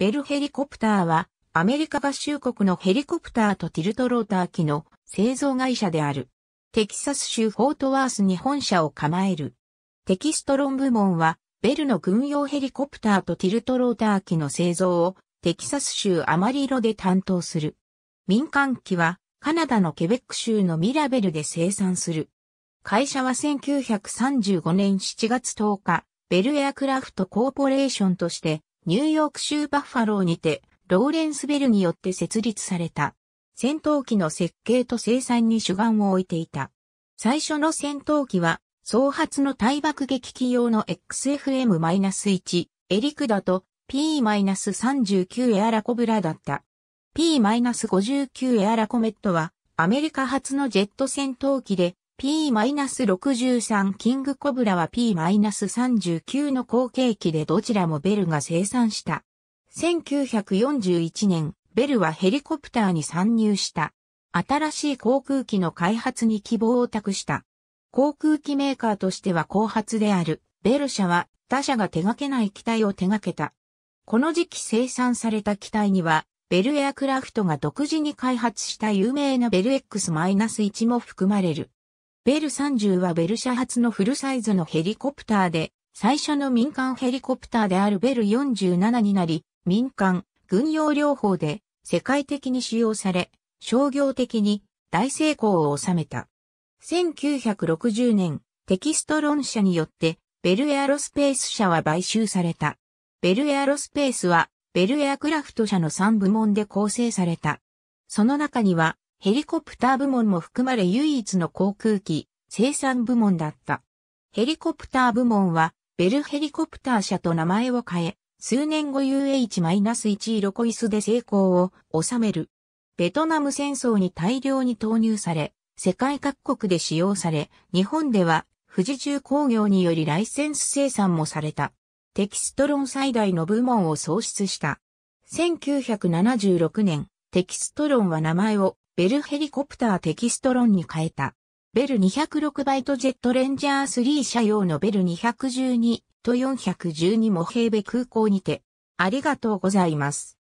ベルヘリコプターは、アメリカ合衆国のヘリコプターとティルトローター機の製造会社である。テキサス州フォートワースに本社を構える。テキストロン部門は、ベルの軍用ヘリコプターとティルトローター機の製造をテキサス州アマリロで担当する。民間機はカナダのケベック州のミラベルで生産する。会社は1935年7月10日、ベルエアクラフトコーポレーションとしてニューヨーク州バッファローにて、ローレンスベルによって設立された。戦闘機の設計と生産に主眼を置いていた。最初の戦闘機は、総発の対爆撃機用の XFM-1 エリクダと P-39 エアラコブラだった。P-59 エアラコメットはアメリカ発のジェット戦闘機で P-63 キングコブラは P-39 の後継機でどちらもベルが生産した。1941年、ベルはヘリコプターに参入した。新しい航空機の開発に希望を託した。航空機メーカーとしては後発である、ベル社は他社が手掛けない機体を手掛けた。この時期生産された機体には、ベルエアクラフトが独自に開発した有名なベル X-1 も含まれる。ベル30はベル社発のフルサイズのヘリコプターで、最初の民間ヘリコプターであるベル47になり、民間、軍用両方で世界的に使用され、商業的に大成功を収めた。1960年、テキスト論社によって、ベルエアロスペース社は買収された。ベルエアロスペースは、ベルエアクラフト社の3部門で構成された。その中には、ヘリコプター部門も含まれ唯一の航空機生産部門だった。ヘリコプター部門は、ベルヘリコプター社と名前を変え、数年後 UH-1 イロコイスで成功を収める。ベトナム戦争に大量に投入され、世界各国で使用され、日本では富士重工業によりライセンス生産もされた。テキストロン最大の部門を創出した。1976年、テキストロンは名前をベルヘリコプターテキストロンに変えた。ベル206バイトジェットレンジャー3車用のベル212と412もヘイベ空港にて、ありがとうございます。